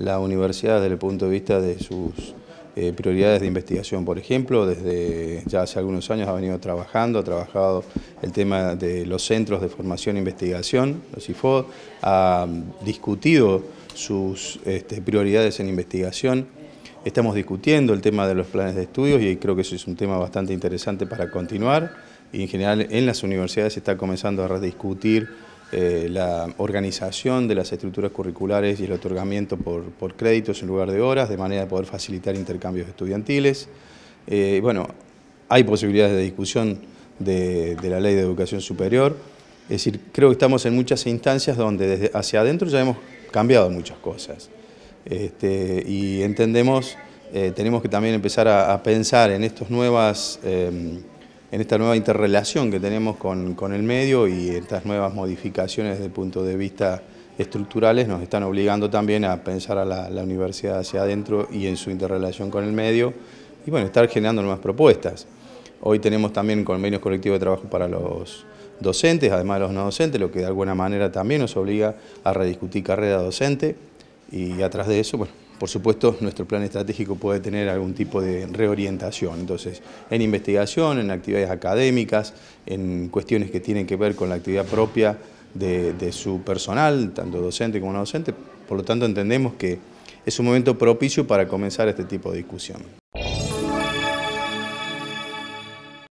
la universidad desde el punto de vista de sus eh, prioridades de investigación. Por ejemplo, desde ya hace algunos años ha venido trabajando, ha trabajado el tema de los centros de formación e investigación, los IFOD, ha discutido sus este, prioridades en investigación. Estamos discutiendo el tema de los planes de estudios y creo que eso es un tema bastante interesante para continuar. Y en general en las universidades se está comenzando a rediscutir eh, la organización de las estructuras curriculares y el otorgamiento por, créditos en lugar de horas, de manera de poder facilitar intercambios estudiantiles. Eh, bueno, hay posibilidades de discusión de, la Ley de Educación Superior, es decir, creo que estamos en muchas instancias donde desde hacia adentro ya hemos cambiado muchas cosas. Este, y entendemos, eh, tenemos que también empezar a, pensar en estos nuevas em, en esta nueva interrelación que tenemos con, el medio y estas nuevas modificaciones desde el punto de vista estructurales nos están obligando también a pensar a la, la universidad hacia adentro y en su interrelación con el medio y bueno, estar generando nuevas propuestas. Hoy tenemos también convenios colectivos de trabajo para los docentes, además de los no docentes, lo que de alguna manera también nos obliga a rediscutir carrera docente y atrás de eso, bueno, por supuesto nuestro plan estratégico puede tener algún tipo de reorientación. Entonces, en investigación, en actividades académicas, en cuestiones que tienen que ver con la actividad propia de, su personal, tanto docente como no docente. Por lo tanto, entendemos que es un momento propicio para comenzar este tipo de discusión.